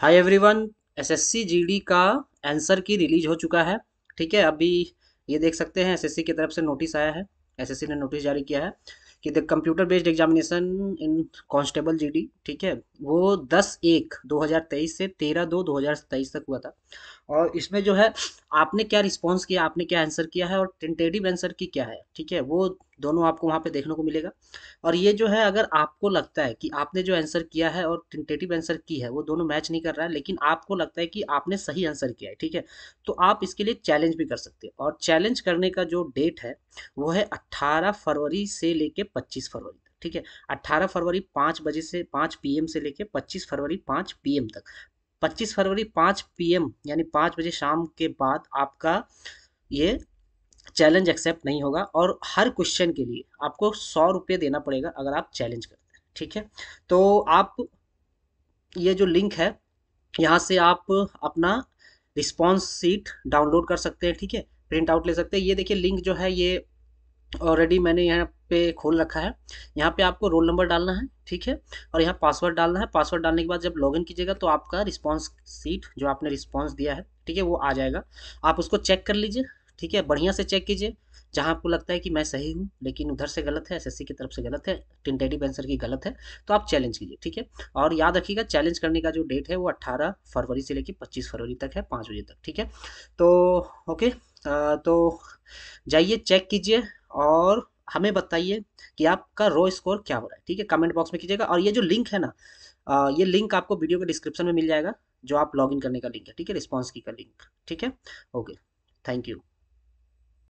हाय everyone SSC GD का answer key release हो चुका है ठीक है अभी ये देख सकते हैं एसएससी की तरफ से नोटिस आया है एसएससी ने नोटिस जारी किया है कि the computer based examination in constable GD ठीक है वो दस एक 2023 से तेरह दो 2023 तक हुआ था और इसमें जो है आपने क्या रिस्पॉन्स किया आपने क्या आंसर किया है और टेंटेटिव आंसर की क्या है ठीक है वो दोनों आपको वहाँ पे देखने को मिलेगा और ये जो है अगर आपको लगता है कि आपने जो आंसर किया है और टेंटेटिव आंसर की है वो दोनों मैच नहीं कर रहा है लेकिन आपको लगता है कि आपने सही आंसर किया है ठीक है तो आप इसके लिए चैलेंज भी कर सकते हैं और चैलेंज करने का जो डेट है वो है अट्ठारह फरवरी से लेकर पच्चीस फरवरी तक ठीक है अट्ठारह फरवरी पाँच बजे से पाँच पी से लेके पच्चीस फरवरी पाँच पी तक पच्चीस फरवरी पाँच पी यानी पाँच बजे शाम के बाद आपका ये चैलेंज एक्सेप्ट नहीं होगा और हर क्वेश्चन के लिए आपको सौ रुपये देना पड़ेगा अगर आप चैलेंज करते हैं ठीक है तो आप ये जो लिंक है यहाँ से आप अपना रिस्पॉन्स सीट डाउनलोड कर सकते हैं ठीक है प्रिंट आउट ले सकते हैं ये देखिए लिंक जो है ये ऑलरेडी मैंने यहाँ पे खोल रखा है यहाँ पे आपको रोल नंबर डालना है ठीक है और यहाँ पासवर्ड डालना है पासवर्ड डालने के बाद जब लॉगिन कीजिएगा तो आपका रिस्पांस सीट जो आपने रिस्पांस दिया है ठीक है वो आ जाएगा आप उसको चेक कर लीजिए ठीक है बढ़िया से चेक कीजिए जहाँ आपको लगता है कि मैं सही हूँ लेकिन उधर से गलत है एस की तरफ से गलत है टिंटेटिव आंसर की गलत है तो आप चैलेंज कीजिए ठीक है और याद रखिएगा चैलेंज करने का जो डेट है वो अट्ठारह फरवरी से लेकर पच्चीस फरवरी तक है पाँच बजे तक ठीक है तो ओके तो जाइए चेक कीजिए और हमें बताइए कि आपका रो स्कोर क्या हो रहा है ठीक है कमेंट बॉक्स में कीजिएगा और ये जो लिंक है ना ये लिंक आपको वीडियो के डिस्क्रिप्शन में मिल जाएगा जो आप लॉगिन करने का लिंक है ठीक है रिस्पॉन्स की का लिंक ठीक है ओके थैंक यू